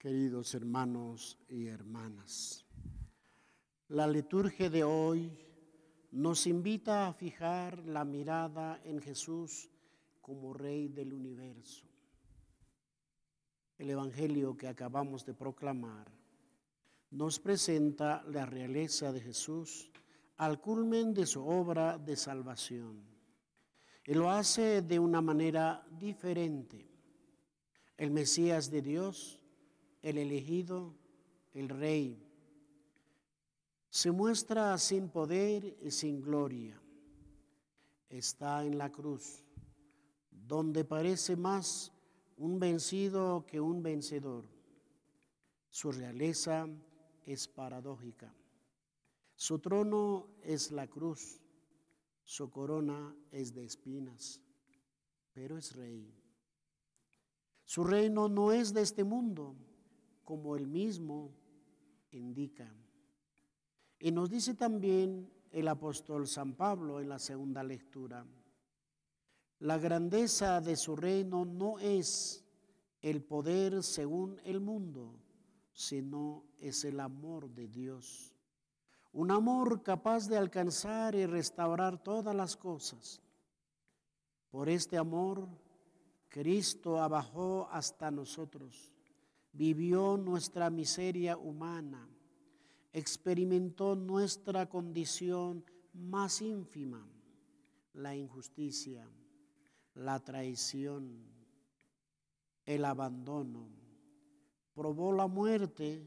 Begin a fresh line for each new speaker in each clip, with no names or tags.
queridos hermanos y hermanas. La liturgia de hoy nos invita a fijar la mirada en Jesús como Rey del universo. El Evangelio que acabamos de proclamar nos presenta la realeza de Jesús al culmen de su obra de salvación. y lo hace de una manera diferente. El Mesías de Dios el elegido, el rey. Se muestra sin poder y sin gloria. Está en la cruz, donde parece más un vencido que un vencedor. Su realeza es paradójica. Su trono es la cruz, su corona es de espinas, pero es rey. Su reino no es de este mundo, como el mismo indica. Y nos dice también el apóstol San Pablo en la segunda lectura, la grandeza de su reino no es el poder según el mundo, sino es el amor de Dios. Un amor capaz de alcanzar y restaurar todas las cosas. Por este amor, Cristo abajó hasta nosotros vivió nuestra miseria humana, experimentó nuestra condición más ínfima, la injusticia, la traición, el abandono, probó la muerte,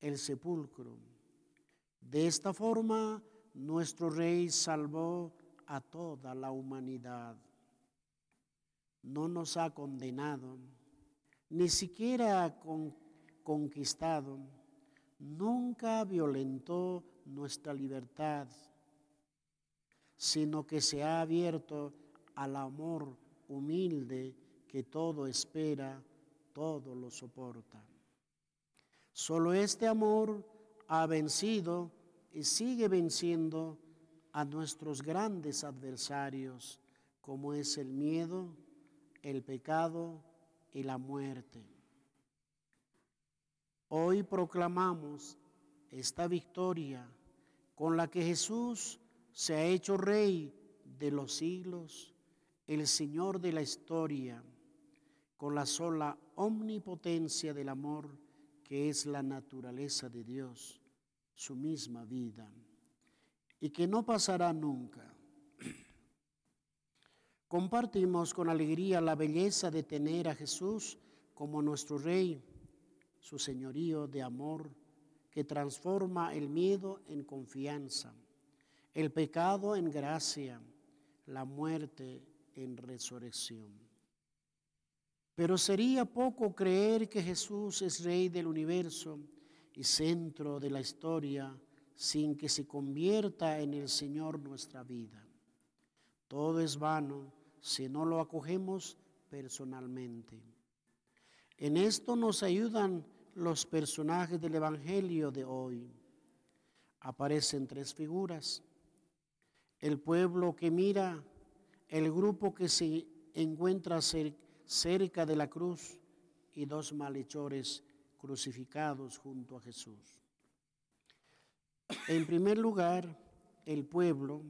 el sepulcro. De esta forma, nuestro Rey salvó a toda la humanidad. No nos ha condenado ni siquiera ha conquistado, nunca violentó nuestra libertad, sino que se ha abierto al amor humilde que todo espera, todo lo soporta. Solo este amor ha vencido y sigue venciendo a nuestros grandes adversarios, como es el miedo, el pecado, y la muerte. Hoy proclamamos esta victoria con la que Jesús se ha hecho Rey de los siglos, el Señor de la historia, con la sola omnipotencia del amor que es la naturaleza de Dios, su misma vida, y que no pasará nunca Compartimos con alegría la belleza de tener a Jesús como nuestro Rey, su señorío de amor que transforma el miedo en confianza, el pecado en gracia, la muerte en resurrección. Pero sería poco creer que Jesús es Rey del universo y centro de la historia sin que se convierta en el Señor nuestra vida. Todo es vano si no lo acogemos personalmente. En esto nos ayudan los personajes del Evangelio de hoy. Aparecen tres figuras. El pueblo que mira, el grupo que se encuentra cerca de la cruz y dos malhechores crucificados junto a Jesús. En primer lugar, el pueblo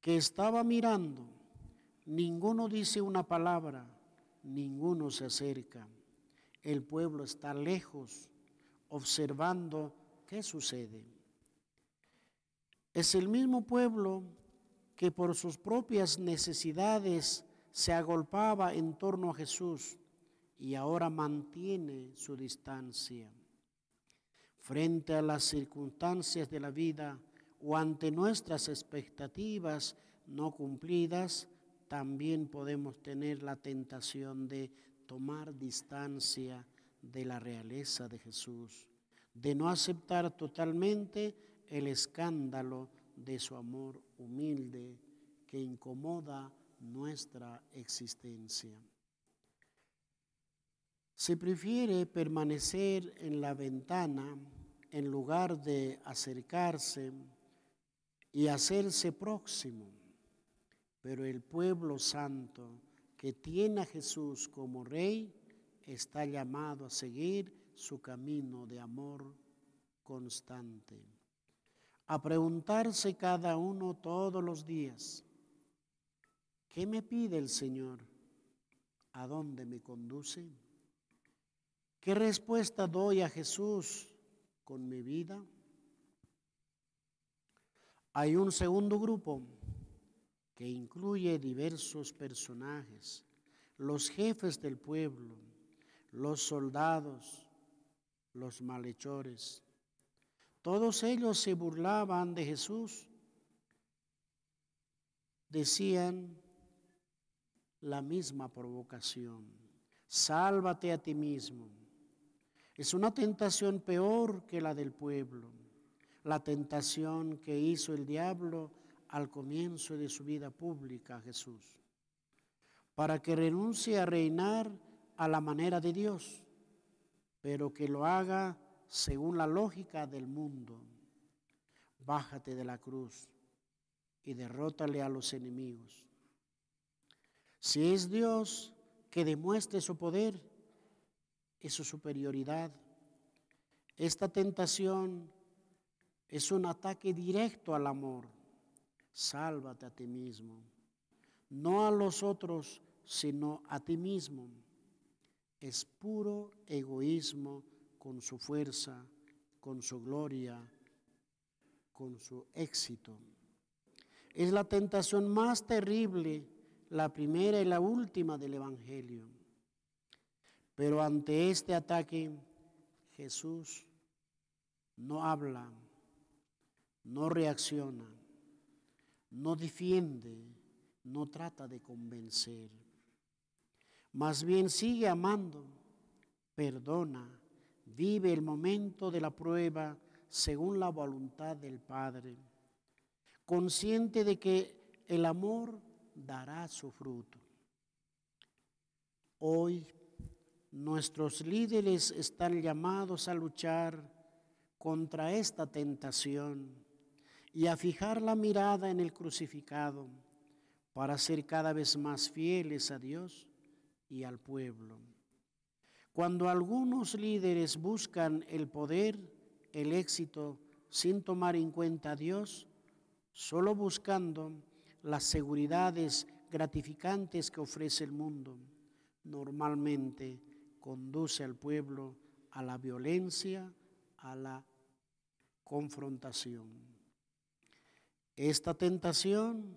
que estaba mirando Ninguno dice una palabra, ninguno se acerca. El pueblo está lejos, observando qué sucede. Es el mismo pueblo que por sus propias necesidades se agolpaba en torno a Jesús y ahora mantiene su distancia. Frente a las circunstancias de la vida o ante nuestras expectativas no cumplidas, también podemos tener la tentación de tomar distancia de la realeza de Jesús, de no aceptar totalmente el escándalo de su amor humilde que incomoda nuestra existencia. Se prefiere permanecer en la ventana en lugar de acercarse y hacerse próximo pero el pueblo santo que tiene a Jesús como rey está llamado a seguir su camino de amor constante. A preguntarse cada uno todos los días, ¿qué me pide el Señor? ¿A dónde me conduce? ¿Qué respuesta doy a Jesús con mi vida? Hay un segundo grupo que incluye diversos personajes, los jefes del pueblo, los soldados, los malhechores. Todos ellos se burlaban de Jesús. Decían la misma provocación, sálvate a ti mismo. Es una tentación peor que la del pueblo, la tentación que hizo el diablo al comienzo de su vida pública Jesús, para que renuncie a reinar a la manera de Dios, pero que lo haga según la lógica del mundo. Bájate de la cruz y derrótale a los enemigos. Si es Dios que demuestre su poder y su superioridad, esta tentación es un ataque directo al amor sálvate a ti mismo, no a los otros, sino a ti mismo. Es puro egoísmo con su fuerza, con su gloria, con su éxito. Es la tentación más terrible, la primera y la última del Evangelio. Pero ante este ataque, Jesús no habla, no reacciona no defiende, no trata de convencer. Más bien sigue amando, perdona, vive el momento de la prueba según la voluntad del Padre, consciente de que el amor dará su fruto. Hoy nuestros líderes están llamados a luchar contra esta tentación y a fijar la mirada en el crucificado para ser cada vez más fieles a Dios y al pueblo. Cuando algunos líderes buscan el poder, el éxito, sin tomar en cuenta a Dios, solo buscando las seguridades gratificantes que ofrece el mundo, normalmente conduce al pueblo a la violencia, a la confrontación. Esta tentación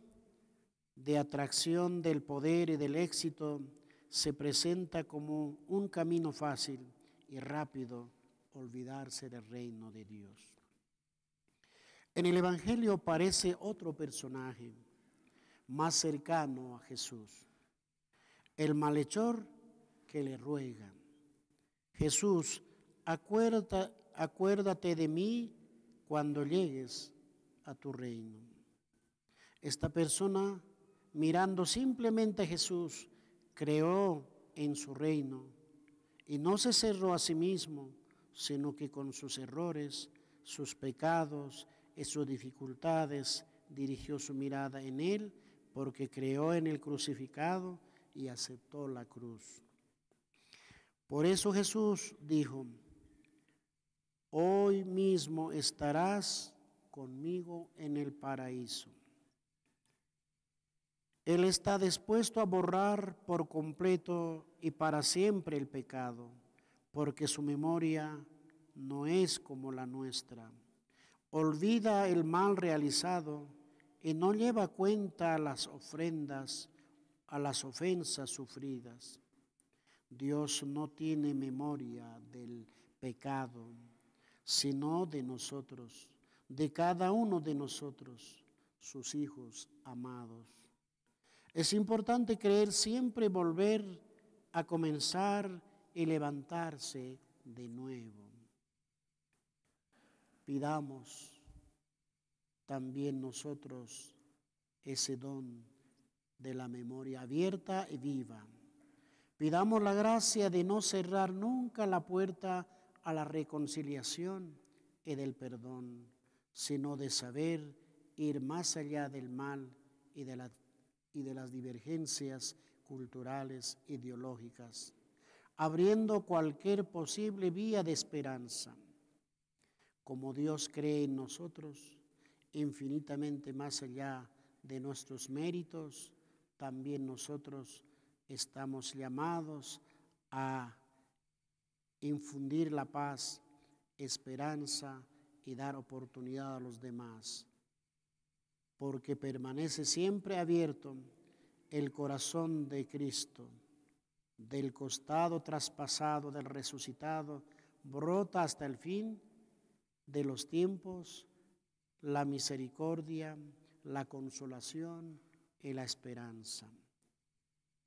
de atracción del poder y del éxito se presenta como un camino fácil y rápido, olvidarse del reino de Dios. En el Evangelio aparece otro personaje más cercano a Jesús, el malhechor que le ruega. Jesús, acuérdate, acuérdate de mí cuando llegues a tu reino. Esta persona, mirando simplemente a Jesús, creó en su reino y no se cerró a sí mismo, sino que con sus errores, sus pecados y sus dificultades dirigió su mirada en Él porque creó en el crucificado y aceptó la cruz. Por eso Jesús dijo, hoy mismo estarás conmigo en el paraíso. Él está dispuesto a borrar por completo y para siempre el pecado, porque su memoria no es como la nuestra. Olvida el mal realizado y no lleva cuenta a las ofrendas, a las ofensas sufridas. Dios no tiene memoria del pecado, sino de nosotros de cada uno de nosotros, sus hijos amados. Es importante creer siempre volver a comenzar y levantarse de nuevo. Pidamos también nosotros ese don de la memoria abierta y viva. Pidamos la gracia de no cerrar nunca la puerta a la reconciliación y del perdón sino de saber ir más allá del mal y de, las divergencias culturales, ideológicas, abriendo cualquier posible vía de esperanza. Como Dios cree en nosotros, infinitamente más allá de nuestros méritos, también nosotros estamos llamados a infundir la paz, esperanza, y dar oportunidad a los demás, porque permanece siempre abierto el corazón de Cristo. Del costado traspasado del resucitado brota hasta el fin de los tiempos la misericordia, la consolación y la esperanza.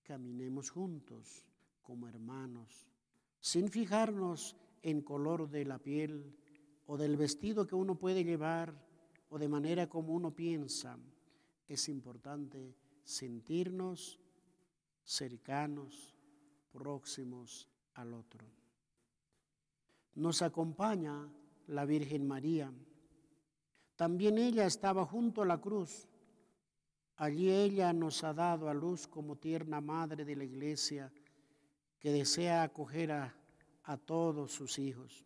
Caminemos juntos como hermanos, sin fijarnos en color de la piel, o del vestido que uno puede llevar o de manera como uno piensa, es importante sentirnos cercanos, próximos al otro. Nos acompaña la Virgen María. También ella estaba junto a la cruz. Allí ella nos ha dado a luz como tierna madre de la iglesia que desea acoger a, a todos sus hijos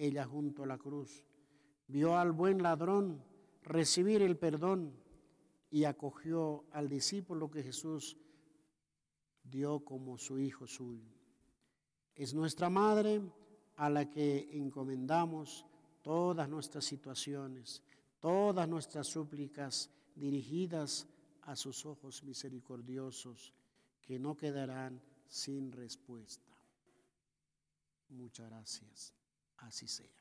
ella junto a la cruz, vio al buen ladrón recibir el perdón y acogió al discípulo que Jesús dio como su hijo suyo. Es nuestra madre a la que encomendamos todas nuestras situaciones, todas nuestras súplicas dirigidas a sus ojos misericordiosos, que no quedarán sin respuesta. Muchas gracias así sea.